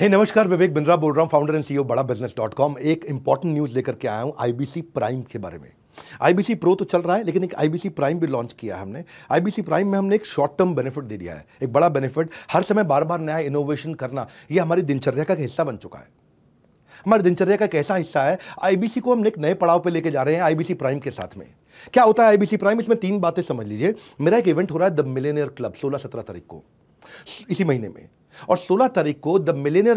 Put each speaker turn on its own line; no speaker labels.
हे hey, नमस्कार विवेक बिंद्रा बोल रहा हूँ founder and CEO Bada business dot com एक इंपॉर्टेंट न्यूज़ लेकर के आया हूँ आईबीसी प्राइम के बारे में आईबीसी प्रो तो चल रहा है लेकिन एक आईबीसी प्राइम भी लॉन्च किया है हमने आईबीसी प्राइम में हमने एक शॉर्ट टर्म बेनिफिट दे दिया है एक बड़ा बेनिफिट हर समय बार बार नया इनोवेशन करना यह हमारी दिनचर्या का हिस्सा बन चुका है हमारी दिनचर्या का कैसा हिस्सा है आईबीसी को हम एक नए पड़ाव पर लेके जा रहे हैं आईबीसी प्राइम के साथ में क्या होता है आईबीसी प्राइम इसमें तीन बातें समझ लीजिए मेरा एक इवेंट हो रहा है द मिलेनियर क्लब सोलह सत्रह तारीख को इसी महीने में और 16 तारीख को द मिलेनियर